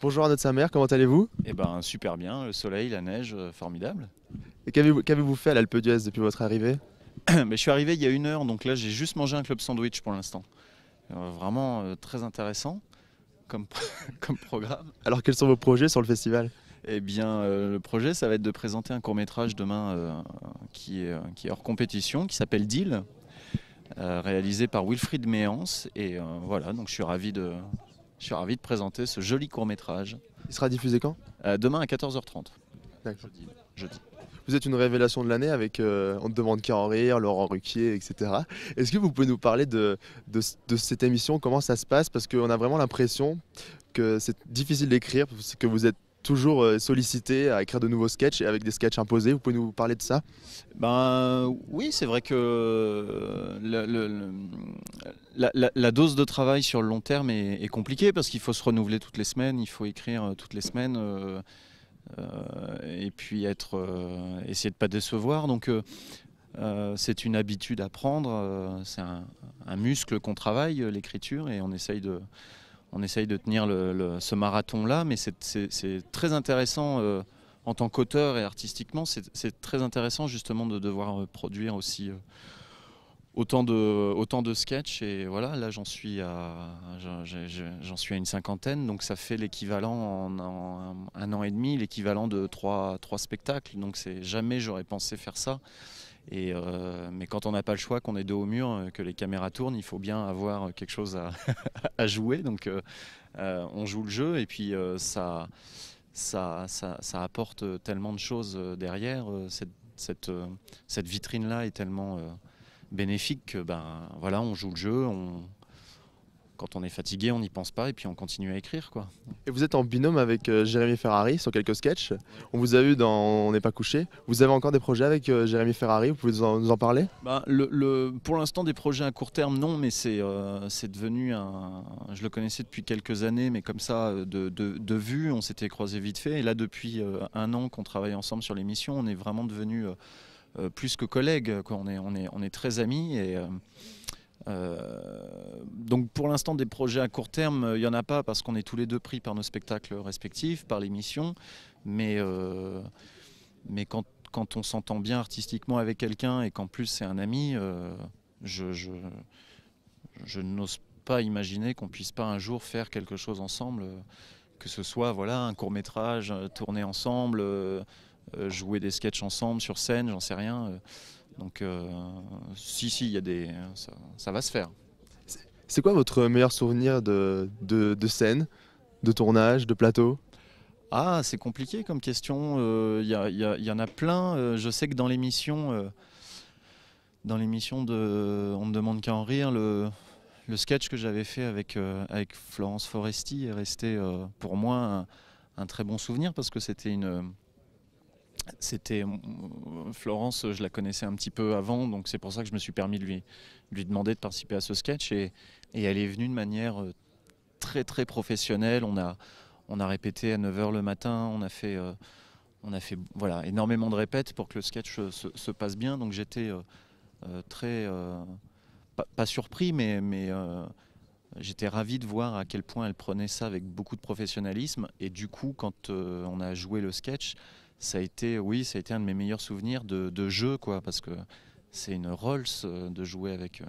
Bonjour Arnaud de sa mère, comment allez-vous Eh ben super bien, le soleil, la neige, euh, formidable. Et qu'avez-vous fait à l'Alpe d'Huez depuis votre arrivée Mais ben, Je suis arrivé il y a une heure, donc là j'ai juste mangé un club sandwich pour l'instant. Euh, vraiment euh, très intéressant comme, programme. Alors quels sont vos projets sur le festival eh bien, le projet, ça va être de présenter un court métrage demain qui, est, hors compétition, qui s'appelle Deal, réalisé par Wilfried Méance. Et voilà, donc je suis ravi de, je suis ravi de présenter ce joli court métrage. Il sera diffusé quand euh, Demain à 14h30. D'accord. Jeudi. Vous êtes une révélation de l'année avec euh, On ne demande qu'à en rire, Laurent Ruquier, etc. Est-ce que vous pouvez nous parler de, de, de cette émission Comment ça se passe Parce qu'on a vraiment l'impression que c'est difficile d'écrire, que vous êtes toujours euh, sollicité à écrire de nouveaux sketchs et avec des sketchs imposés. Vous pouvez nous parler de ça Ben oui, c'est vrai que euh, la, dose de travail sur le long terme est, est compliquée parce qu'il faut se renouveler toutes les semaines, il faut écrire euh, toutes les semaines. et puis être essayer de pas décevoir donc c'est une habitude à prendre, c'est un, muscle qu'on travaille, l'écriture, et on essaye de, on essaye de tenir ce marathon-là, mais c'est très intéressant euh, en tant qu'auteur et artistiquement, c'est très intéressant justement de devoir euh, produire aussi euh, autant de, autant de sketchs. Et voilà, là j'en suis, à, j'en suis à une cinquantaine, donc ça fait l'équivalent en, un an et demi, l'équivalent de trois, trois spectacles. Donc jamais j'aurais pensé faire ça. Et, euh, mais quand on n'a pas le choix, qu'on est deux au mur, euh, que les caméras tournent, il faut bien avoir euh, quelque chose à, jouer. Donc on joue le jeu et puis ça, ça, apporte tellement de choses derrière. Cette, cette vitrine-là est tellement bénéfique que ben, voilà, on joue le jeu, on, quand on est fatigué, on n'y pense pas et puis on continue à écrire. quoi. Et vous êtes en binôme avec euh, Jérémy Ferrari sur quelques sketchs. On vous a vu dans On n'est pas couché. Vous avez encore des projets avec euh, Jérémy Ferrari Vous pouvez nous en, parler bah, le, Pour l'instant, des projets à court terme, non, mais euh, c'est devenu un. Je le connaissais depuis quelques années, mais comme ça, de, vue, on s'était croisés vite fait. Et là, depuis un an qu'on travaille ensemble sur l'émission, on est vraiment devenus plus que collègues. On, est, on, est, on est très amis et. Euh, donc pour l'instant, des projets à court terme, euh, il n'y en a pas parce qu'on est tous les deux pris par nos spectacles respectifs, par l'émission. Mais, euh, mais quand, quand on s'entend bien artistiquement avec quelqu'un et qu'en plus c'est un ami, je, je, je n'ose pas imaginer qu'on puisse pas un jour faire quelque chose ensemble. que ce soit voilà, un court métrage tourné ensemble, euh, jouer des sketchs ensemble sur scène, j'en sais rien. Euh, donc, euh, si, si, des, ça, va se faire. C'est quoi votre meilleur souvenir de, scène, de tournage, de plateau Ah, c'est compliqué comme question. Il y, y, en a plein. je sais que dans l'émission, dans l'émission de On ne demande qu'à en rire, le, le sketch que j'avais fait avec, avec Florence Foresti est resté pour moi un, très bon souvenir parce que c'était une c'était euh, Florence, je la connaissais un petit peu avant, donc c'est pour ça que je me suis permis de lui, lui demander de participer à ce sketch. Et, elle est venue de manière euh, très très professionnelle. On a, on a répété à 9h le matin, on a fait, euh, on a fait voilà, énormément de répètes pour que le sketch se, passe bien. Donc j'étais très, pas, pas, surpris, mais, mais j'étais ravi de voir à quel point elle prenait ça avec beaucoup de professionnalisme. Et du coup, quand on a joué le sketch, ça a été, oui, ça a été un de mes meilleurs souvenirs de, jeu, quoi, parce que c'est une Rolls euh, de jouer avec euh,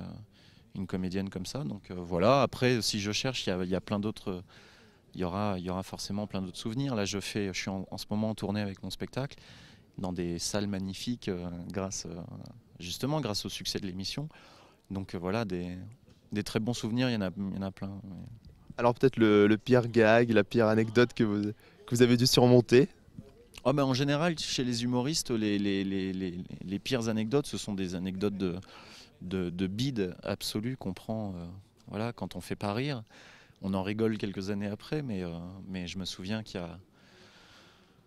une comédienne comme ça. Donc euh, voilà, après, si je cherche, il y, a, plein d'autres. Il y aura, y aura forcément plein d'autres souvenirs. Là, je, fais, je suis en, ce moment en tournée avec mon spectacle dans des salles magnifiques, grâce, justement grâce au succès de l'émission. Donc voilà, des, très bons souvenirs, il y, en a, y en a plein. Alors peut-être le, le, pire gag, la pire anecdote que vous, que vous avez dû surmonter ah, en général, chez les humoristes, les, pires anecdotes, ce sont des anecdotes de, de, de bide absolue qu'on prend euh, voilà, quand on fait pas rire. On en rigole quelques années après, mais, euh, je me souviens qu'il y a,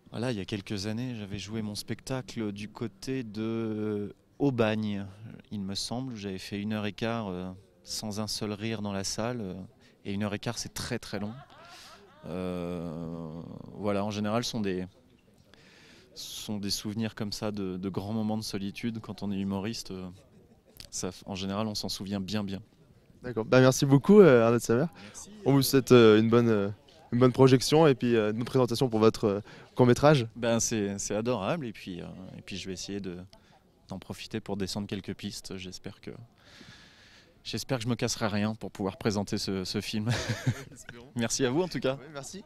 voilà, il y quelques années, j'avais joué mon spectacle du côté de Aubagne, il me semble. J'avais fait une heure et quart euh, sans un seul rire dans la salle. Et une heure et quart, c'est très très long. voilà, en général, ce sont des, sont des souvenirs comme ça de, grands moments de solitude quand on est humoriste. Euh, ça, en général, on s'en souvient bien, bien. D'accord. Bah, merci beaucoup, euh, Arnaud Saver. On vous euh, souhaite une, bonne, une bonne projection et puis une bonne présentation pour votre court-métrage. Ben, c'est adorable. Et puis, et puis, je vais essayer d'en profiter pour descendre quelques pistes. J'espère que. J'espère que je me casserai rien pour pouvoir présenter ce, film. merci à vous en tout cas. merci.